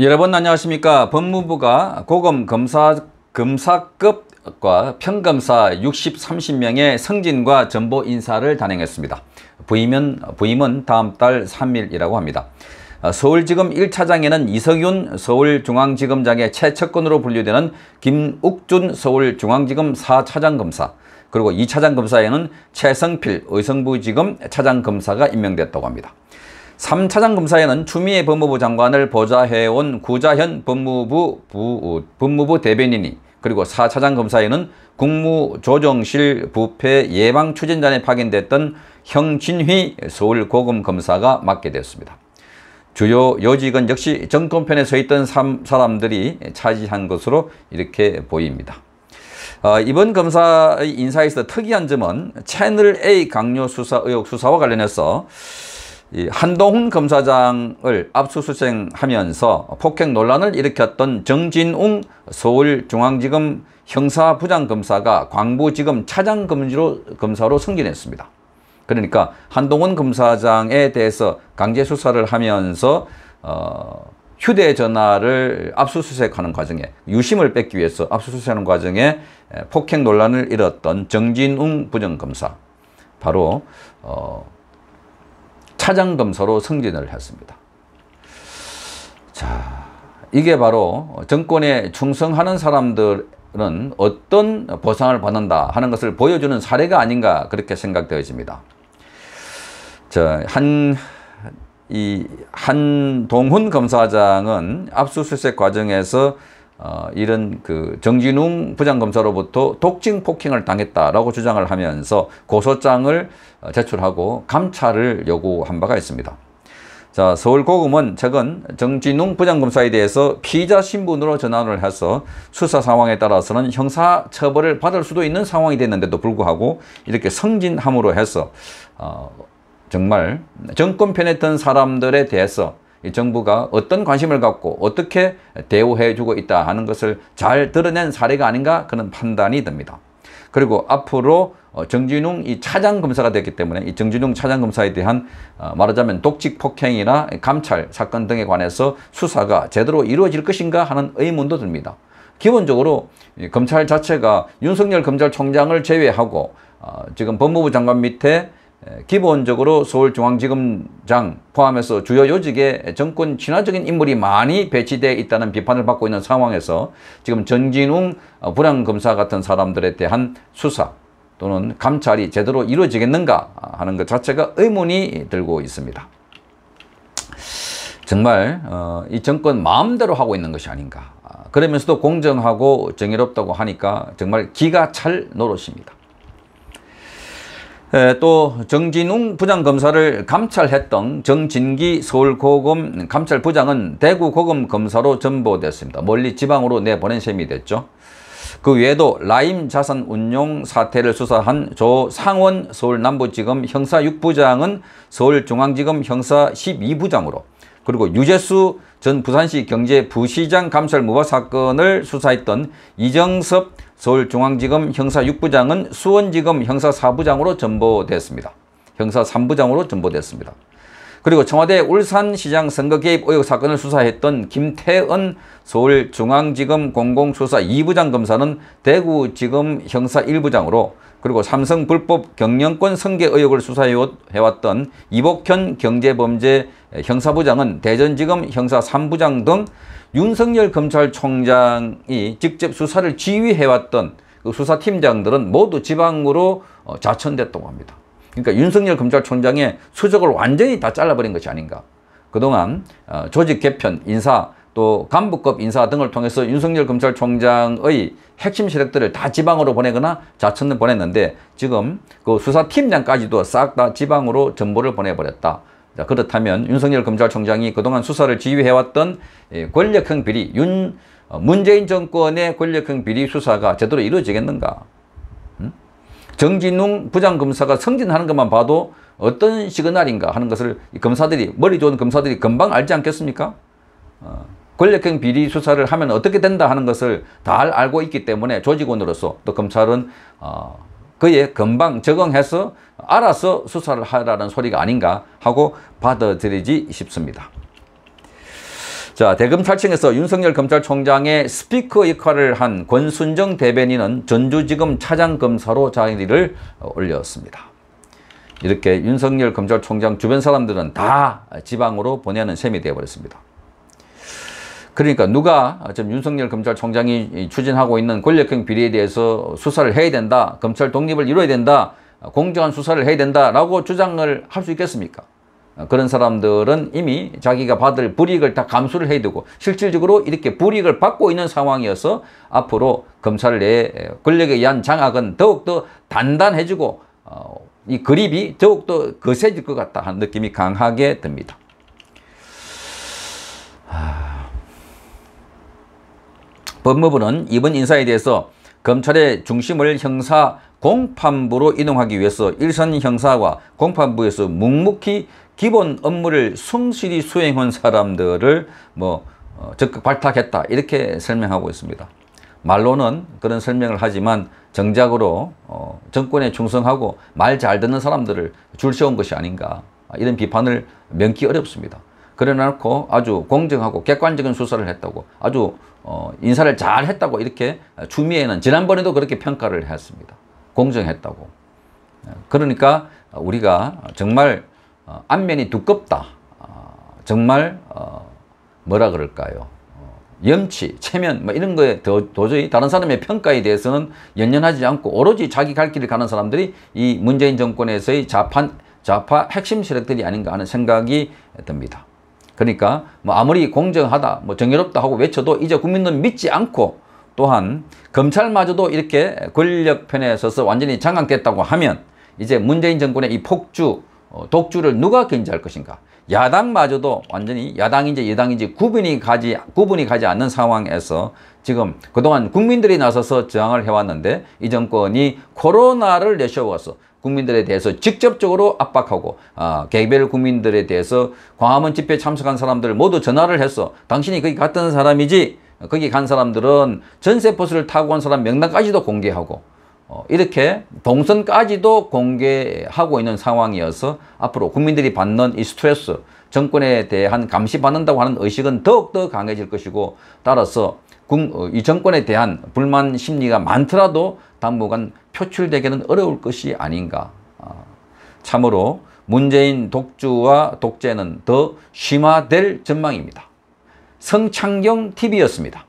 여러분 안녕하십니까 법무부가 고검 검사 검사급과 평검사 60, 30명의 승진과 전보 인사를 단행했습니다. 부임은, 부임은 다음 달 3일이라고 합니다. 서울지검 1차장에는 이석윤 서울중앙지검장의 최측근으로 분류되는 김욱준 서울중앙지검 4차장 검사 그리고 2차장 검사에는 최성필 의성부지검 차장 검사가 임명됐다고 합니다. 3차장 검사에는 추미애 법무부 장관을 보좌해온 구자현 법무부, 부, 법무부 대변인이 그리고 4차장 검사에는 국무조정실 부패 예방 추진단에 파견됐던 형진휘 서울고검 검사가 맡게 되었습니다. 주요 요직은 역시 정권편에 서 있던 삼 사람들이 차지한 것으로 이렇게 보입니다. 어, 이번 검사의 인사에서 특이한 점은 채널A 강요 수사 의혹 수사와 관련해서 이 한동훈 검사장을 압수수색하면서 폭행 논란을 일으켰던 정진웅 서울중앙지검 형사부장검사가 광부지검 차장검사로 승진했습니다. 그러니까 한동훈 검사장에 대해서 강제수사를 하면서 어, 휴대전화를 압수수색하는 과정에 유심을 뺏기 위해서 압수수색하는 과정에 폭행 논란을 일었던 정진웅 부정검사 바로 어, 차장검사로 승진을 했습니다. 자, 이게 바로 정권에 충성하는 사람들은 어떤 보상을 받는다 하는 것을 보여주는 사례가 아닌가 그렇게 생각되어집니다. 저, 한, 이, 한동훈 검사장은 압수수색 과정에서 어, 이런 그 정진웅 부장검사로부터 독징 폭행을 당했다라고 주장을 하면서 고소장을 어, 제출하고 감찰을 요구한 바가 있습니다. 자, 서울고검은 최근 정진웅 부장검사에 대해서 피의자 신분으로 전환을 해서 수사 상황에 따라서는 형사 처벌을 받을 수도 있는 상황이 됐는데도 불구하고 이렇게 성진함으로 해서 어, 정말 정권 편했던 사람들에 대해서 정부가 어떤 관심을 갖고 어떻게 대우해주고 있다 하는 것을 잘 드러낸 사례가 아닌가 그런 판단이 듭니다. 그리고 앞으로 어, 정진웅 이 차장 검사가 됐기 때문에 이 정진웅 차장 검사에 대한 어, 말하자면 독직 폭행이나 감찰 사건 등에 관해서 수사가 제대로 이루어질 것인가 하는 의문도 듭니다. 기본적으로 검찰 자체가 윤석열 검찰총장을 제외하고 어, 지금 법무부 장관 밑에 기본적으로 서울중앙지검장 포함해서 주요 요직에 정권 친화적인 인물이 많이 배치되어 있다는 비판을 받고 있는 상황에서 지금 전진웅 어, 불안검사 같은 사람들에 대한 수사 또는 감찰이 제대로 이루어지겠는가 하는 것 자체가 의문이 들고 있습니다. 정말 어, 이 정권 마음대로 하고 있는 것이 아닌가 아, 그러면서도 공정하고 정의롭다고 하니까 정말 기가 찰 노릇입니다. 또 정진웅 부장검사를 감찰했던 정진기 서울고검 감찰부장은 대구고검검사로 전보됐습니다. 멀리 지방으로 내보낸 셈이 됐죠. 그 외에도 라임 자산 운용 사태를 수사한 조상원 서울남부지검 형사 6부장은 서울중앙지검 형사 12부장으로 그리고 유재수 전 부산시 경제부시장 감찰 무바 사건을 수사했던 이정섭 서울중앙지검 형사 6부장은 수원지검 형사 4부장으로 전보됐습니다. 형사 3부장으로 전보됐습니다. 그리고 청와대 울산시장 선거 개입 의혹 사건을 수사했던 김태은 서울중앙지검 공공수사 2부장 검사는 대구지검 형사 1부장으로 그리고 삼성 불법 경영권 승계 의혹을 수사해왔던 이복현 경제범죄 형사부장은 대전지검 형사 3부장 등 윤석열 검찰총장이 직접 수사를 지휘해왔던 그 수사팀장들은 모두 지방으로 자천됐다고 어, 합니다. 그러니까 윤석열 검찰총장의 수적을 완전히 다 잘라버린 것이 아닌가. 그동안 어, 조직 개편, 인사, 또 간부급 인사 등을 통해서 윤석열 검찰총장의 핵심 세력들을 다 지방으로 보내거나 자천을 보냈는데 지금 그 수사팀장까지도 싹 다 지방으로 전보를 보내버렸다. 자, 그렇다면 윤석열 검찰총장이 그동안 수사를 지휘해왔던 예, 권력형 비리, 윤 어, 문재인 정권의 권력형 비리 수사가 제대로 이루어지겠는가? 음? 정진웅 부장검사가 승진하는 것만 봐도 어떤 시그널인가 하는 것을 검사들이, 머리 좋은 검사들이 금방 알지 않겠습니까? 어. 권력형 비리 수사를 하면 어떻게 된다 하는 것을 다 알고 있기 때문에 조직원으로서 또 검찰은 어, 그에 금방 적응해서 알아서 수사를 하라는 소리가 아닌가 하고 받아들이지 싶습니다. 자 대검찰청에서 윤석열 검찰총장의 스피커 역할을 한 권순정 대변인은 전주지검 차장검사로 자리를 올렸습니다. 이렇게 윤석열 검찰총장 주변 사람들은 다 지방으로 보내는 셈이 되어버렸습니다. 그러니까 누가 지금 윤석열 검찰총장이 추진하고 있는 권력형 비리에 대해서 수사를 해야 된다. 검찰 독립을 이뤄야 된다. 공정한 수사를 해야 된다라고 주장을 할 수 있겠습니까? 그런 사람들은 이미 자기가 받을 불이익을 다 감수를 해두고 실질적으로 이렇게 불이익을 받고 있는 상황이어서 앞으로 검찰 내 권력에 의한 장악은 더욱더 단단해지고 어, 이 그립이 더욱더 거세질 것 같다 하는 느낌이 강하게 듭니다. 법무부는 이번 인사에 대해서 검찰의 중심을 형사 공판부로 이동하기 위해서 일선 형사와 공판부에서 묵묵히 기본 업무를 성실히 수행한 사람들을 뭐 어, 적극 발탁했다 이렇게 설명하고 있습니다. 말로는 그런 설명을 하지만 정작으로 어 정권에 충성하고 말 잘 듣는 사람들을 줄 세운 것이 아닌가 이런 비판을 면기 어렵습니다. 그래놓고 아주 공정하고 객관적인 수사를 했다고 아주 어, 인사를 잘 했다고 이렇게 주미에는 지난번에도 그렇게 평가를 했습니다. 공정했다고. 예, 그러니까 우리가 정말 어, 안면이 두껍다. 어, 정말 어, 뭐라 그럴까요? 어, 염치, 체면 뭐 이런 거에 더, 도저히 다른 사람의 평가에 대해서는 연연하지 않고 오로지 자기 갈 길을 가는 사람들이 이 문재인 정권에서의 좌판 좌파 핵심 세력들이 아닌가 하는 생각이 듭니다. 그러니까 뭐 아무리 공정하다, 뭐 정의롭다 하고 외쳐도 이제 국민들은 믿지 않고 또한 검찰마저도 이렇게 권력 편에 서서 완전히 장악됐다고 하면 이제 문재인 정권의 이 폭주, 어, 독주를 누가 견제할 것인가? 야당마저도 완전히 야당인지 여당인지 구분이 가지 구분이 가지 않는 상황에서 지금 그동안 국민들이 나서서 저항을 해왔는데 이 정권이 코로나를 내세워서 국민들에 대해서 직접적으로 압박하고 아, 개별 국민들에 대해서 광화문 집회에 참석한 사람들 모두 전화를 해서 당신이 거기 갔던 사람이지 거기 간 사람들은 전세버스를 타고 간 사람 명단까지도 공개하고 어, 이렇게 동선까지도 공개하고 있는 상황이어서 앞으로 국민들이 받는 이 스트레스 정권에 대한 감시 받는다고 하는 의식은 더욱더 강해질 것이고 따라서 어, 이 정권에 대한 불만 심리가 많더라도 당분간 표출되기는 어려울 것이 아닌가. 아, 참으로 문재인 독주와 독재는 더 심화될 전망입니다. 성창경 TV였습니다.